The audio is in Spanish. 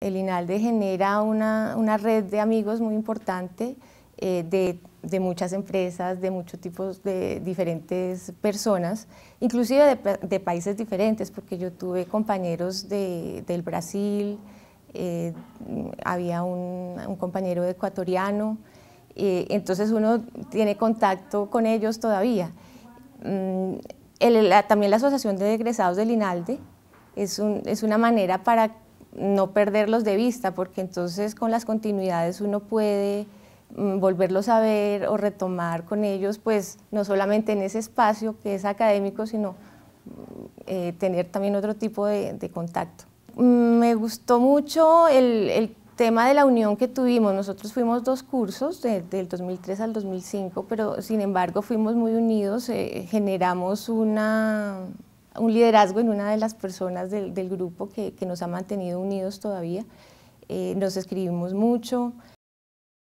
El INALDE genera una, red de amigos muy importante eh, de, muchas empresas, de muchos tipos de diferentes personas, inclusive de, países diferentes, porque yo tuve compañeros del Brasil, eh, había un, compañero ecuatoriano, entonces uno tiene contacto con ellos todavía. Mm, también la Asociación de Egresados del INALDE es, es una manera para no perderlos de vista, porque entonces con las continuidades uno puede mm, volverlos a ver o retomar con ellos, pues no solamente en ese espacio que es académico, sino mm, eh, tener también otro tipo de, contacto. me gustó mucho el, tema de la unión que tuvimos. Nosotros fuimos dos cursos, del 2003 al 2005, pero sin embargo fuimos muy unidos, eh, generamos una un liderazgo en una de las personas del, grupo que, nos ha mantenido unidos todavía. Eh, nos escribimos mucho,